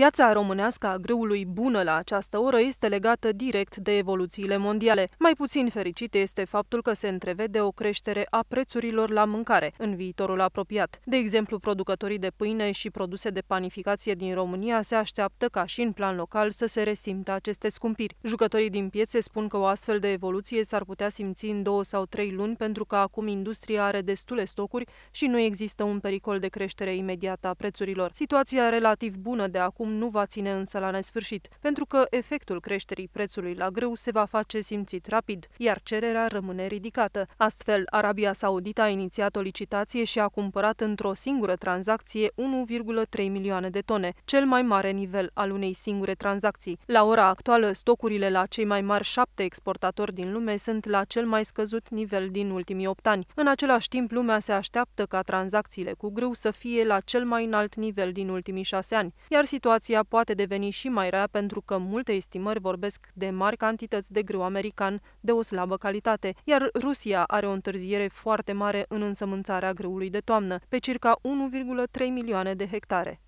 Piața românească a grâului bună la această oră este legată direct de evoluțiile mondiale. Mai puțin fericit este faptul că se întrevede o creștere a prețurilor la mâncare în viitorul apropiat. De exemplu, producătorii de pâine și produse de panificație din România se așteaptă ca și în plan local să se resimtă aceste scumpiri. Jucătorii din piețe spun că o astfel de evoluție s-ar putea simți în două sau trei luni pentru că acum industria are destule stocuri și nu există un pericol de creștere imediată a prețurilor. Situația relativ bună de acum acum nu va ține însă la nesfârșit, pentru că efectul creșterii prețului la grâu se va face simțit rapid, iar cererea rămâne ridicată. Astfel, Arabia Saudită a inițiat o licitație și a cumpărat într-o singură tranzacție 1,3 milioane de tone, cel mai mare nivel al unei singure tranzacții. La ora actuală, stocurile la cei mai mari șapte exportatori din lume sunt la cel mai scăzut nivel din ultimii opt ani. În același timp, lumea se așteaptă ca tranzacțiile cu grâu să fie la cel mai înalt nivel din ultimii șase ani, iar situația situația poate deveni și mai rea pentru că multe estimări vorbesc de mari cantități de grâu american de o slabă calitate, iar Rusia are o întârziere foarte mare în însămânțarea grâului de toamnă, pe circa 1,3 milioane de hectare.